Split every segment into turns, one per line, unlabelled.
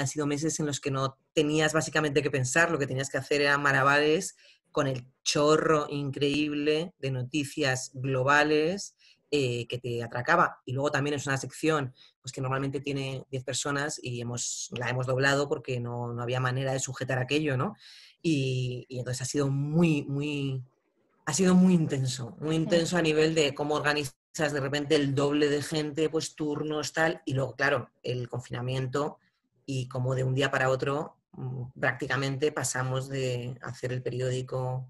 han sido meses en los que no tenías básicamente que pensar, lo que tenías que hacer era maravales con el chorro increíble de noticias globales eh, que te atracaba. Y luego también es una sección pues, que normalmente tiene 10 personas y hemos, la hemos doblado porque no, no había manera de sujetar aquello, ¿no? Y, entonces ha sido muy, muy, ha sido muy intenso, muy intenso a nivel de cómo organizas de repente el doble de gente, pues turnos, tal, y luego, claro, el confinamiento y como de un día para otro mm, prácticamente pasamos de hacer el periódico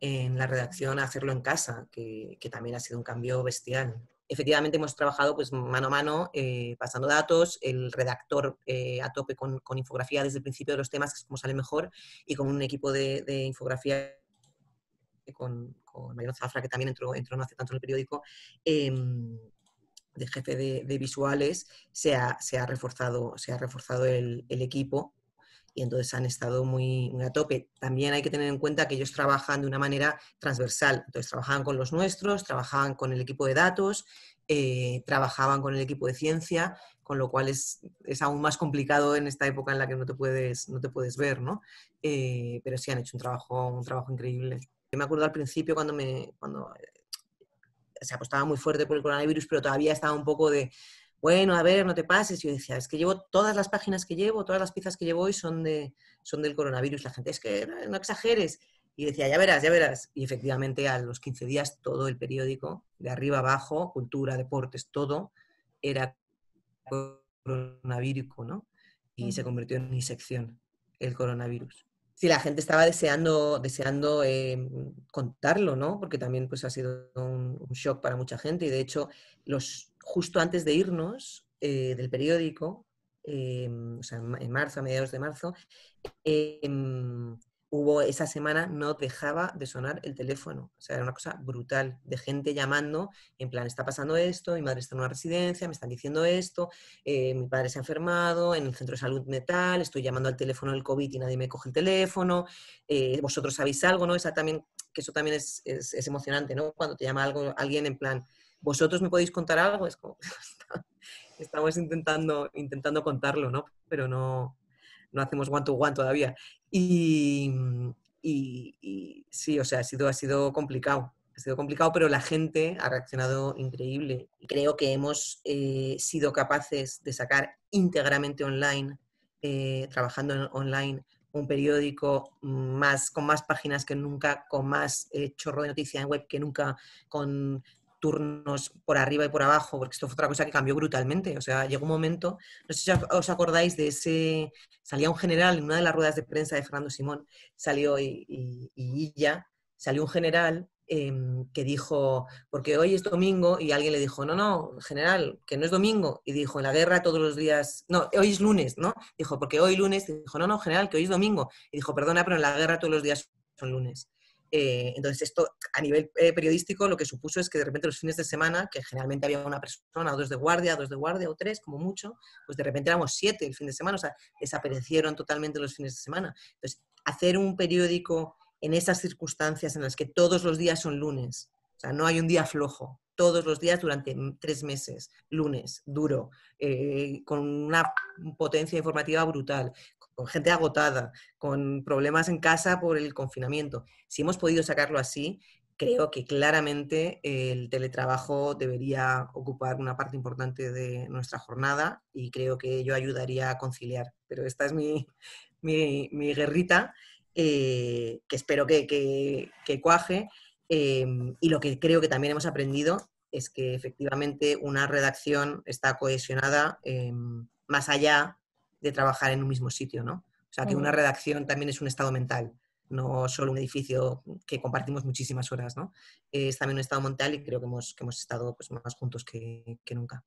en la redacción a hacerlo en casa, que, también ha sido un cambio bestial. Efectivamente hemos trabajado pues, mano a mano, eh, pasando datos, el redactor eh, a tope con, con, infografía desde el principio de los temas, que es como sale mejor, y con un equipo de, infografía con, con Zafra, que también entró, entró no hace tanto en el periódico, em, de jefe de, visuales, se ha, se ha, reforzado, se ha reforzado el, el equipo y entonces han estado muy, a tope. También hay que tener en cuenta que ellos trabajan de una manera transversal, entonces trabajaban con los nuestros, trabajaban con el equipo de datos, eh, trabajaban con el equipo de ciencia, con lo cual es, es, aún más complicado en esta época en la que no te puedes, no te puedes ver, ¿no? Eh, pero sí han hecho un trabajo, un trabajo increíble. Yo me acuerdo al principio cuando, me, cuando se apostaba muy fuerte por el coronavirus, pero todavía estaba un poco de, bueno, a ver, no te pases. Y yo decía, es que llevo todas las páginas que llevo, todas las piezas que llevo hoy son, de, son del coronavirus. La gente, es que no, exageres. Y decía, ya verás, ya verás. Y efectivamente a los 15 días todo el periódico, de arriba abajo, cultura, deportes, todo, era coronavírico, ¿no? Y se convirtió en mi sección, el coronavirus si la gente estaba deseando, deseando eh, contarlo, ¿no? Porque también pues, ha sido un, shock para mucha gente. Y de hecho, los, justo antes de irnos eh, del periódico, em, o sea, en marzo, a mediados de marzo, em, hubo esa semana no dejaba de sonar el teléfono. O sea, era una cosa brutal de gente llamando en plan, está pasando esto, mi madre está en una residencia, me están diciendo esto, eh, mi padre se ha enfermado, en el centro de salud mental, estoy llamando al teléfono del COVID y nadie me coge el teléfono, eh, vosotros sabéis algo, ¿no? Esa también, que eso también es, emocionante, ¿no? Cuando te llama alguien en plan, vosotros me podéis contar algo, es como, estamos intentando, intentando contarlo, ¿no? Pero no, no hacemos one to one todavía. Mm, y, sí, o sea, ha sido, ha sido complicado. Ha sido complicado, pero la gente ha reaccionado increíble. Creo que hemos eh, sido capaces de sacar íntegramente online, eh, trabajando en, online, un periódico mm, más, con más páginas que nunca, con más eh, chorro de noticias en web que nunca, con turnos por arriba y por abajo, porque esto fue otra cosa que cambió brutalmente. O sea, llegó un momento, no sé si os acordáis de ese, salía un general en una de las ruedas de prensa de Fernando Simón, salió y, ya, salió un general em, que dijo, porque hoy es domingo, y alguien le dijo, no, no, general, que no es domingo, y dijo, en la guerra todos los días, no, hoy es lunes, ¿no? Dijo, porque hoy lunes, y dijo, no, no, general, que hoy es domingo, y dijo, perdona, pero en la guerra todos los días son lunes. Eh, entonces, esto a nivel eh, periodístico lo que supuso es que de repente los fines de semana, que generalmente había una persona, o dos de guardia, dos de guardia o tres, como mucho, pues de repente éramos siete el fin de semana, o sea, desaparecieron totalmente los fines de semana. Entonces, hacer un periódico en esas circunstancias en las que todos los días son lunes, o sea, no hay un día flojo, todos los días durante tres meses, lunes, duro, eh, con una potencia informativa brutal, gente agotada, con problemas en casa por el confinamiento. Si hemos podido sacarlo así, creo que claramente el teletrabajo debería ocupar una parte importante de nuestra jornada y creo que ello ayudaría a conciliar. Pero esta es mi, guerrita, eh, que espero que, cuaje. Eh, y lo que creo que también hemos aprendido es que efectivamente una redacción está cohesionada eh, más allá de trabajar en un mismo sitio, ¿no? O sea, que una redacción también es un estado mental, no solo un edificio que compartimos muchísimas horas, ¿no? Es también un estado mental y creo que hemos, estado pues, más juntos que nunca.